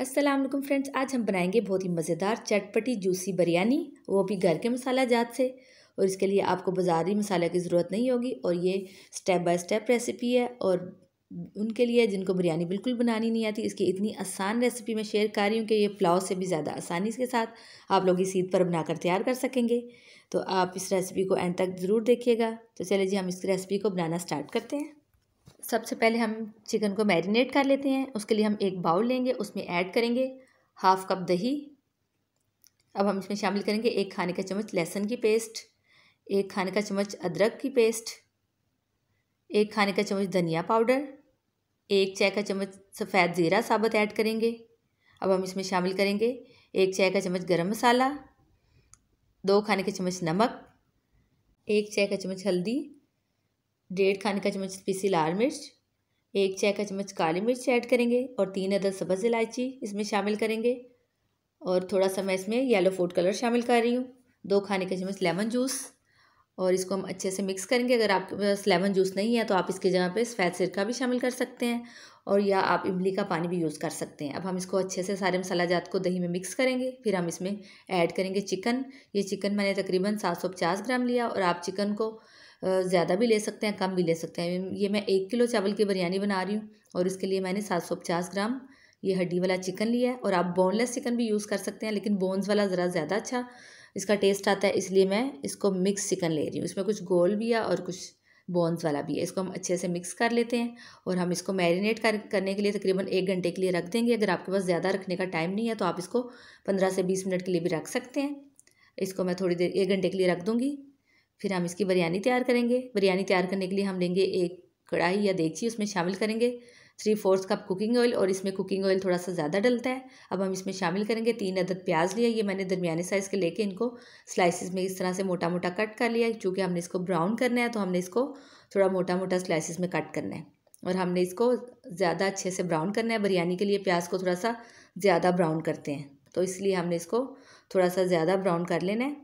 अस्सलाम वालेकुम फ्रेंड्स आज हम बनाएंगे बहुत ही मज़ेदार चटपटी जूसी बिरयानी वो भी घर के मसाला जात से और इसके लिए आपको बाज़ारी मसाले की ज़रूरत नहीं होगी और ये स्टेप बाय स्टेप रेसिपी है और उनके लिए जिनको बिरयानी बिल्कुल बनानी नहीं आती इसकी इतनी आसान रेसिपी मैं शेयर कर रही हूँ कि ये पुलाव से भी ज़्यादा आसानी के साथ आप लोग इस ईद पर बनाकर तैयार कर सकेंगे तो आप इस रेसिपी को एंड तक ज़रूर देखिएगा तो चलिए जी हम इस रेसिपी को बनाना स्टार्ट करते हैं सबसे पहले हम चिकन को मैरिनेट कर लेते हैं उसके लिए हम एक बाउल लेंगे उसमें ऐड करेंगे हाफ़ कप दही अब हम इसमें शामिल करेंगे एक खाने का चम्मच लहसुन की पेस्ट एक खाने का चम्मच अदरक की पेस्ट एक खाने का चम्मच धनिया पाउडर एक चाय का चम्मच सफ़ेद ज़ीरा साबुत ऐड करेंगे अब हम इसमें शामिल करेंगे एक चाय का चम्मच गरम मसाला दो खाने के चम्मच नमक एक चाय का चम्मच हल्दी डेढ़ खाने का चम्मच पीसी लाल मिर्च एक चाय का चम्मच काली मिर्च ऐड करेंगे और तीन अदर सब्ज़ इलायची इसमें शामिल करेंगे और थोड़ा सा मैं इसमें येलो फूड कलर शामिल कर रही हूँ दो खाने का चम्मच लेमन जूस और इसको हम अच्छे से मिक्स करेंगे अगर आपके पास लेमन जूस नहीं है तो आप इसके जगह पर सफ़ेद सिरका भी शामिल कर सकते हैं और या आप इमली का पानी भी यूज़ कर सकते हैं अब हम इसको अच्छे से सारे मसाला जात को दही में मिक्स करेंगे फिर हम इसमें ऐड करेंगे चिकन ये चिकन मैंने तकरीबन सात सौ पचास ग्राम लिया और आप चिकन को ज़्यादा भी ले सकते हैं कम भी ले सकते हैं ये मैं एक किलो चावल की बिरयानी बना रही हूँ और इसके लिए मैंने सात सौ पचास ग्राम ये हड्डी वाला चिकन लिया है और आप बोनलेस चिकन भी यूज़ कर सकते हैं लेकिन बोन्स वाला ज़रा ज़्यादा अच्छा इसका टेस्ट आता है इसलिए मैं इसको मिक्स चिकन ले रही हूँ इसमें कुछ गोल भी है और कुछ बोन्स वाला भी है इसको हम अच्छे से मिक्स कर लेते हैं और हम इसको मैरिनेट कर करने के लिए तकरीबन एक घंटे के लिए रख देंगे अगर आपके पास ज़्यादा रखने का टाइम नहीं है तो आप इसको पंद्रह से बीस मिनट के लिए भी रख सकते हैं इसको मैं थोड़ी देर एक घंटे के लिए रख दूँगी फिर हम इसकी बिरयानी तैयार करेंगे बिरयानी तैयार करने के लिए हम लेंगे एक कढ़ाई या देखिए उसमें शामिल करेंगे three fourth cup cooking oil और इसमें कुकिंग ऑयल थोड़ा सा ज़्यादा डलता है अब हम इसमें शामिल करेंगे तीन अदद प्याज लिया ये मैंने दरमियाने साइज़ के लेके इनको स्लाइसिस में इस तरह से मोटा मोटा कट कर लिया क्योंकि हमने इसको ब्राउन करना है तो हमने इसको थोड़ा मोटा मोटा स्लाइसिस में कट करना है और हमने इसको ज़्यादा अच्छे से ब्राउन करना है बिरयानी के लिए प्याज को थोड़ा सा ज़्यादा ब्राउन करते हैं तो इसलिए हमने इसको थोड़ा सा ज़्यादा ब्राउन कर लेना है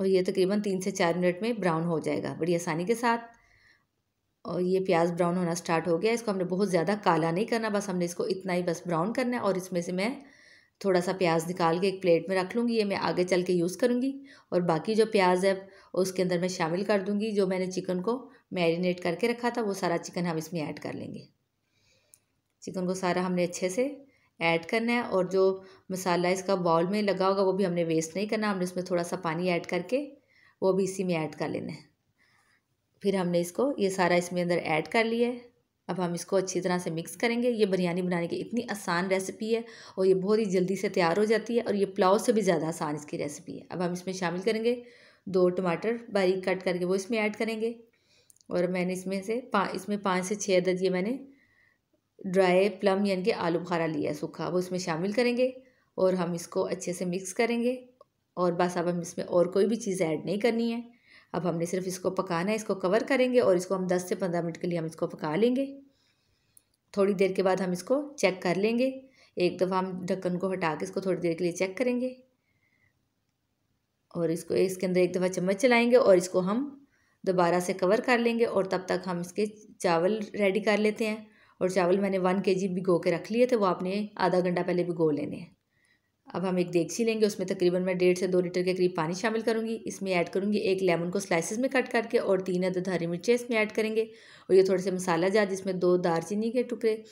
और ये तकरीबन तीन से चार मिनट में ब्राउन हो जाएगा बड़ी आसानी के साथ और ये प्याज ब्राउन होना स्टार्ट हो गया इसको हमने बहुत ज़्यादा काला नहीं करना बस हमने इसको इतना ही बस ब्राउन करना है और इसमें से मैं थोड़ा सा प्याज निकाल के एक प्लेट में रख लूँगी ये मैं आगे चल के यूज़ करूँगी और बाकी जो प्याज है उसके अंदर मैं शामिल कर दूँगी जो मैंने चिकन को मैरिनेट करके रखा था वो सारा चिकन हम इसमें ऐड कर लेंगे चिकन को सारा हमने अच्छे से ऐड करना है और जो मसाला इसका बाउल में लगा होगा वो भी हमने वेस्ट नहीं करना हमने इसमें थोड़ा सा पानी ऐड करके वो भी इसी में ऐड कर लेना है फिर हमने इसको ये सारा इसमें अंदर ऐड कर लिया है अब हम इसको अच्छी तरह से मिक्स करेंगे ये बिरयानी बनाने की इतनी आसान रेसिपी है और ये बहुत ही जल्दी से तैयार हो जाती है और ये पुलाव से भी ज़्यादा आसान इसकी रेसिपी है अब हम इसमें शामिल करेंगे दो टमाटर बारीक कट करके वो इसमें ऐड करेंगे और मैंने इसमें से पा इसमें पाँच से छः अदद ये मैंने ड्राई प्लम यानी कि आलू बुखारा लिया है सूखा वो इसमें शामिल करेंगे और हम इसको अच्छे से मिक्स करेंगे और बस अब हम इसमें और कोई भी चीज़ ऐड नहीं करनी है अब हमने सिर्फ इसको पकाना है इसको कवर करेंगे और इसको हम 10 से 15 मिनट के लिए हम इसको पका लेंगे थोड़ी देर के बाद हम इसको चेक कर लेंगे एक दफ़ा हम ढक्कन को हटा के इसको थोड़ी देर के लिए चेक करेंगे और इसको इसके अंदर एक दफ़ा चम्मच चलाएँगे और इसको हम दोबारा से कवर कर लेंगे और तब तक हम इसके चावल रेडी कर लेते हैं और चावल मैंने वन के जी भिगो के रख लिए थे वो आपने आधा घंटा पहले भिगो लेने हैं अब हम एक देखी लेंगे उसमें तकरीबन मैं डेढ़ से दो लीटर के करीब पानी शामिल करूँगी इसमें ऐड करूँगी एक लेमन को स्लाइसिस में कट करके और तीन अदद हरी मिर्चें इसमें ऐड करेंगे और ये थोड़े से मसाला जार जिसमें दो दारचीनी के टुकड़े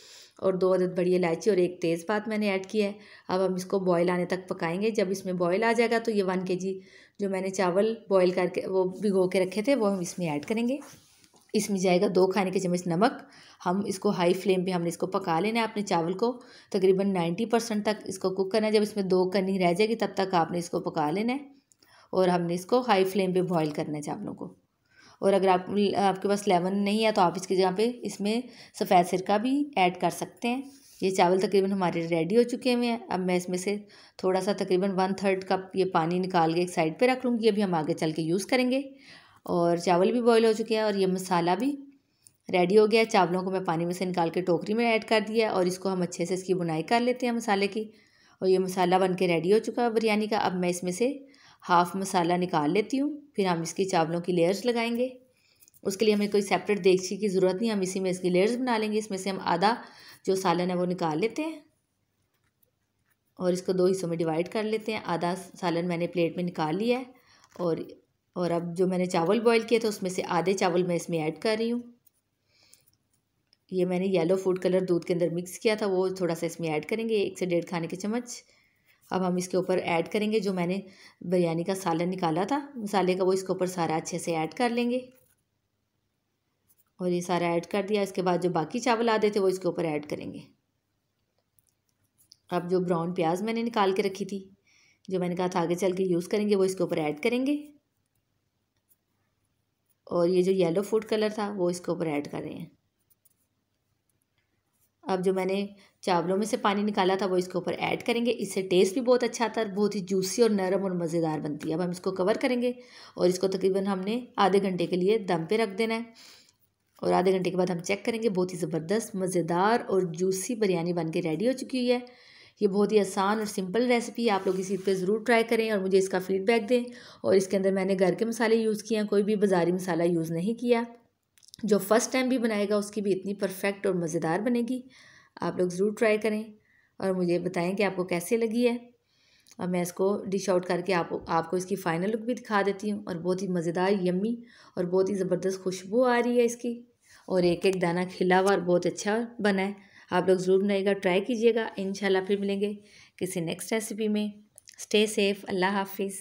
और दो अदद बड़ी इलायची और एक तेज़पात मैंने ऐड किया है अब हम इसको बॉयल आने तक पकाएंगे जब इसमें बॉयल आ जाएगा तो ये वन के जी जो मैंने चावल बॉयल करके वो भिगो के रखे थे वो हम इसमें ऐड करेंगे इसमें जाएगा दो खाने के चम्मच नमक हम इसको हाई फ्लेम पे हमने इसको पका लेना है आपने चावल को तकरीबन नाइन्टी परसेंट तक इसको कुक करना है जब इसमें दो कनी रह जाएगी तब तक आपने इसको पका लेना है और हमने इसको हाई फ्लेम पे बॉईल करना है चावलों को और अगर आप आपके पास लेमन नहीं है तो आप इसकी जगह पर इसमें सफ़ेद सिरका भी ऐड कर सकते हैं ये चावल तकरीबन हमारे रेडी हो चुके हुए हैं अब मैं इसमें से थोड़ा सा तकरीबन वन थर्ड कप ये पानी निकाल के एक साइड पे रख लूँगी अभी हम आगे चल के यूज़ करेंगे और चावल भी बॉईल हो चुके हैं और ये मसाला भी रेडी हो गया है चावलों को मैं पानी में से निकाल के टोकरी में ऐड कर दिया और इसको हम अच्छे से इसकी बुनाई कर लेते हैं मसाले की और ये मसाला बन के रेडी हो चुका है बिरयानी का अब मैं इसमें से हाफ़ मसाला निकाल लेती हूँ फिर हम इसकी चावलों की लेयर्स लगाएंगे उसके लिए हमें कोई सेपरेट देगची की ज़रूरत नहीं हम इसी में इसकी लेयर्स बना लेंगे इसमें से हम आधा जो सालन है वो निकाल लेते हैं और इसको दो हिस्सों में डिवाइड कर लेते हैं आधा सालन मैंने प्लेट में निकाल लिया है और और अब जो मैंने चावल बॉईल किया था उसमें से आधे चावल मैं इसमें ऐड कर रही हूँ ये मैंने येलो फूड कलर दूध के अंदर मिक्स किया था वो थोड़ा सा इसमें ऐड करेंगे एक से डेढ़ खाने के चम्मच अब हम इसके ऊपर ऐड करेंगे जो मैंने बिरयानी का सालन निकाला था मसाले का वो इसके ऊपर सारा अच्छे से ऐड कर लेंगे और ये सारा ऐड कर दिया इसके बाद जो बाकी चावल आधे थे वो इसके ऊपर ऐड करेंगे अब जो ब्राउन प्याज मैंने निकाल के रखी थी जो मैंने कहा था आगे चल के यूज़ करेंगे वो इसके ऊपर ऐड करेंगे और ये जो येलो फूड कलर था वो इसके ऊपर ऐड कर रहे हैं अब जो मैंने चावलों में से पानी निकाला था वो इसके ऊपर ऐड करेंगे इससे टेस्ट भी बहुत अच्छा आता है बहुत ही जूसी और नरम और मज़ेदार बनती है अब हम इसको कवर करेंगे और इसको तकरीबन हमने आधे घंटे के लिए दम पे रख देना है और आधे घंटे के बाद हम चेक करेंगे बहुत ही ज़बरदस्त मज़ेदार और जूसी बिरयानी बन के रेडी हो चुकी है ये बहुत ही आसान और सिंपल रेसिपी है आप लोग इसी पे ज़रूर ट्राई करें और मुझे इसका फ़ीडबैक दें और इसके अंदर मैंने घर के मसाले यूज़ किए हैं कोई भी बाज़ारी मसाला यूज़ नहीं किया जो फ़र्स्ट टाइम भी बनाएगा उसकी भी इतनी परफेक्ट और मज़ेदार बनेगी आप लोग ज़रूर ट्राई करें और मुझे बताएँ कि आपको कैसे लगी है और मैं इसको डिश आउट करके आप आपको इसकी फ़ाइनल लुक भी दिखा देती हूँ और बहुत ही मज़ेदार यम्मी और बहुत ही ज़बरदस्त खुशबू आ रही है इसकी और एक एक दाना खिला हुआ और बहुत अच्छा बना है आप लोग ज़रूर बनाइएगा ट्राई कीजिएगा इन फिर मिलेंगे किसी नेक्स्ट रेसिपी में स्टे सेफ़ अल्लाह हाफिज़